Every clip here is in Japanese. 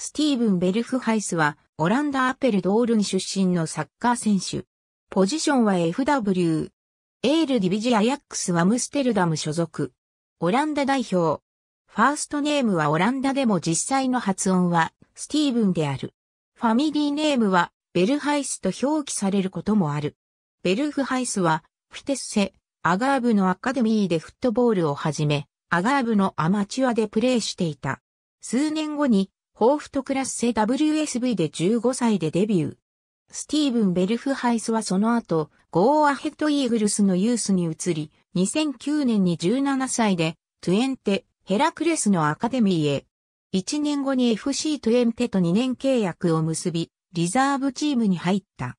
スティーブン・ベルフハイスは、オランダ・アペルドールン出身のサッカー選手。ポジションは FW。エール・ディビジ・アヤックス・ワムステルダム所属。オランダ代表。ファーストネームはオランダでも実際の発音は、スティーブンである。ファミリーネームは、ベルハイスと表記されることもある。ベルフハイスは、フィテッセ、アガーブのアカデミーでフットボールをはじめ、アガーブのアマチュアでプレーしていた。数年後にホーフトクラスセ WSV で15歳でデビュー。スティーブン・ベルフハイスはその後、ゴーアヘッドイーグルスのユースに移り、2009年に17歳で、トゥエンテ、ヘラクレスのアカデミーへ。1年後に FC トゥエンテと2年契約を結び、リザーブチームに入った。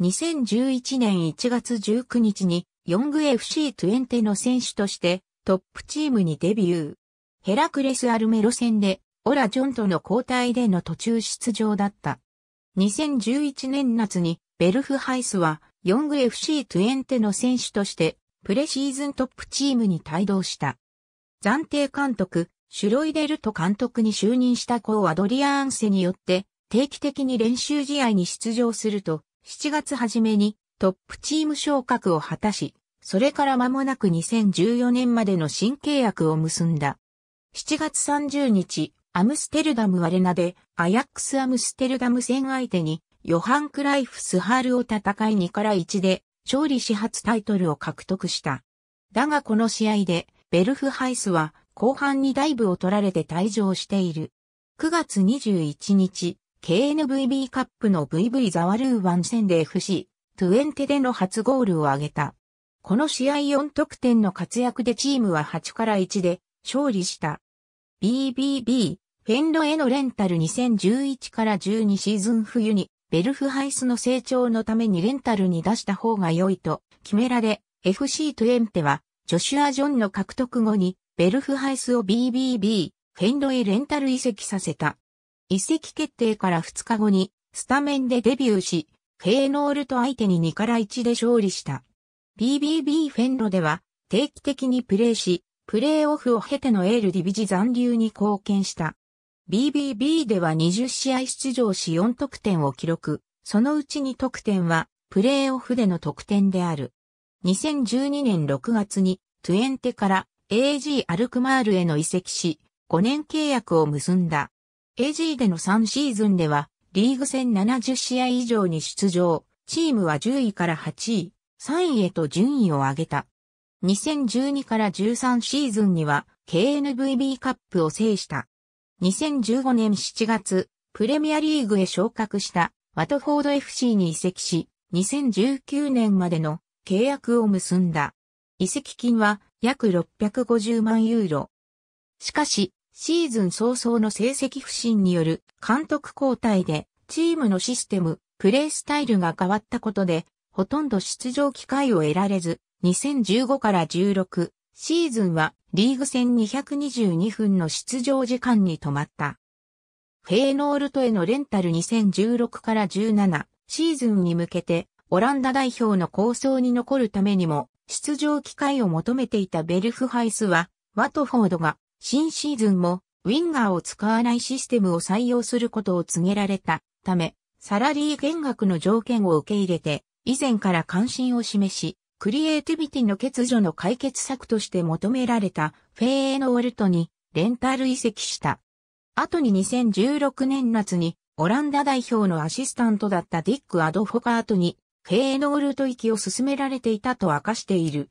2011年1月19日に、ヨング FC トゥエンテの選手として、トップチームにデビュー。ヘラクレスアルメロ戦で、オラ・ジョンとの交代での途中出場だった。2011年夏にベルフハイスはヨング f c トゥエンテの選手としてプレシーズントップチームに帯同した。暫定監督、シュロイデルト監督に就任したーアドリアーンセによって定期的に練習試合に出場すると7月初めにトップチーム昇格を果たし、それから間もなく2014年までの新契約を結んだ。7月30日、アムステルダムアレナでアヤックスアムステルダム戦相手にヨハン・クライフ・スハールを戦い2から1で勝利始発タイトルを獲得した。だがこの試合でベルフハイスは後半にダイブを取られて退場している。9月21日、KNVB カップの VV ザワルーワン戦で FC、トゥエンテでの初ゴールを挙げた。この試合4得点の活躍でチームは8から1で勝利した。BBB フェンロへのレンタル2011から12シーズン冬に、ベルフハイスの成長のためにレンタルに出した方が良いと決められ、FC トゥエンテは、ジョシュア・ジョンの獲得後に、ベルフハイスを BBB、フェンロへレンタル移籍させた。移籍決定から2日後に、スタメンでデビューし、フェーノールと相手に2から1で勝利した。BBB フェンロでは、定期的にプレーし、プレーオフを経てのエールディビジ残留に貢献した。BBB では20試合出場し4得点を記録、そのうち2得点はプレーオフでの得点である。2012年6月にトゥエンテから AG アルクマールへの移籍し、5年契約を結んだ。AG での3シーズンでは、リーグ戦70試合以上に出場、チームは10位から8位、3位へと順位を上げた。2012から13シーズンには、KNVB カップを制した。2015年7月、プレミアリーグへ昇格したワトフォード FC に移籍し、2019年までの契約を結んだ。移籍金は約650万ユーロ。しかし、シーズン早々の成績不振による監督交代で、チームのシステム、プレイスタイルが変わったことで、ほとんど出場機会を得られず、2015から16、シーズンはリーグ戦222分の出場時間に止まった。フェーノールトへのレンタル2016から17シーズンに向けてオランダ代表の構想に残るためにも出場機会を求めていたベルフハイスはワトフォードが新シーズンもウィンガーを使わないシステムを採用することを告げられたためサラリー減額の条件を受け入れて以前から関心を示しクリエイティビティの欠如の解決策として求められたフェーエノウォルトにレンタル移籍した。後に2016年夏にオランダ代表のアシスタントだったディック・アドフォカートにフェーエノウォルト行きを進められていたと明かしている。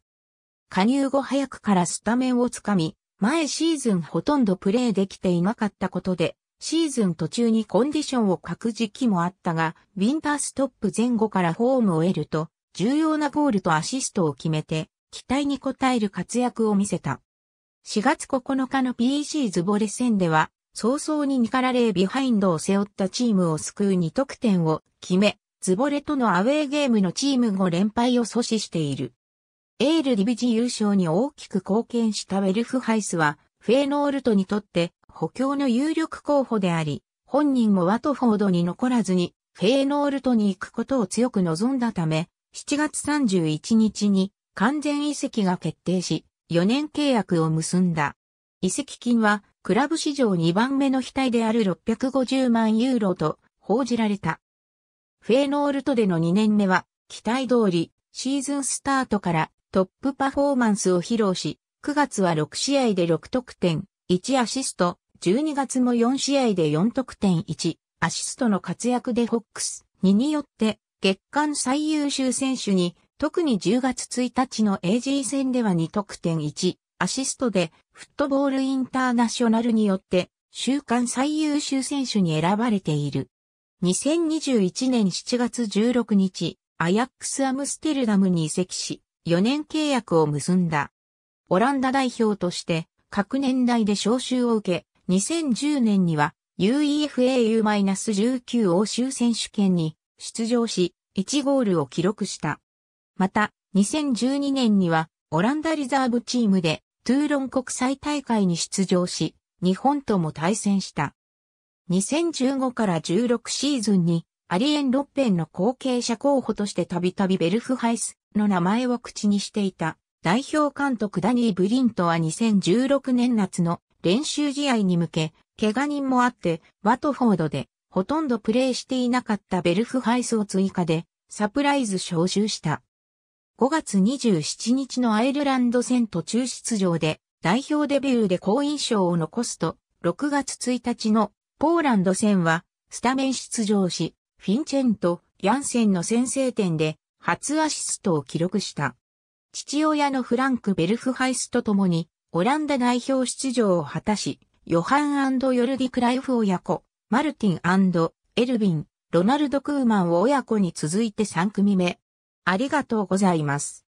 加入後早くからスタメンをつかみ、前シーズンほとんどプレーできていなかったことで、シーズン途中にコンディションを欠く時期もあったが、ウィンターストップ前後からフォームを得ると、重要なゴールとアシストを決めて、期待に応える活躍を見せた。4月9日の PEC ズボレ戦では、早々に2から0ビハインドを背負ったチームを救う2得点を決め、ズボレとのアウェーゲームのチーム5連敗を阻止している。エールディビジ優勝に大きく貢献したウェルフハイスは、フェーノールトにとって補強の有力候補であり、本人もワトフォードに残らずに、フェーノールトに行くことを強く望んだため、7月31日に完全移籍が決定し、4年契約を結んだ。移籍金は、クラブ史上2番目の額である650万ユーロと報じられた。フェーノールトでの2年目は、期待通り、シーズンスタートからトップパフォーマンスを披露し、9月は6試合で6得点、1アシスト、12月も4試合で4得点1、アシストの活躍でホックス2によって月間最優秀選手に、特に10月1日の AG 戦では2得点1、アシストで、フットボールインターナショナルによって、週間最優秀選手に選ばれている。2021年7月16日、アヤックスアムステルダムに移籍し、4年契約を結んだ。オランダ代表として、各年代で招集を受け、2010年には UEFAU-19 欧州選手権に出場し、1ゴールを記録した。また、2012年には、オランダリザーブチームで、トゥーロン国際大会に出場し、日本とも対戦した。2015から16シーズンに、アリエン・ロッペンの後継者候補としてたびたびベルフハイスの名前を口にしていた。代表監督ダニー・ブリントは2016年夏の練習試合に向け、怪我人もあって、ワトフォードでほとんどプレーしていなかったベルフハイスを追加でサプライズ招集した。5月27日のアイルランド戦途中出場で代表デビューで好印象を残すと、6月1日のポーランド戦はスタメン出場し、フィンチェンとヤンセンの先制点で初アシストを記録した。父親のフランク・ベルフハイスと共にオランダ代表出場を果たし、ヨハンヨルディ・クライフ親子、マルティンエルヴィン、ロナルド・クーマンを親子に続いて3組目。ありがとうございます。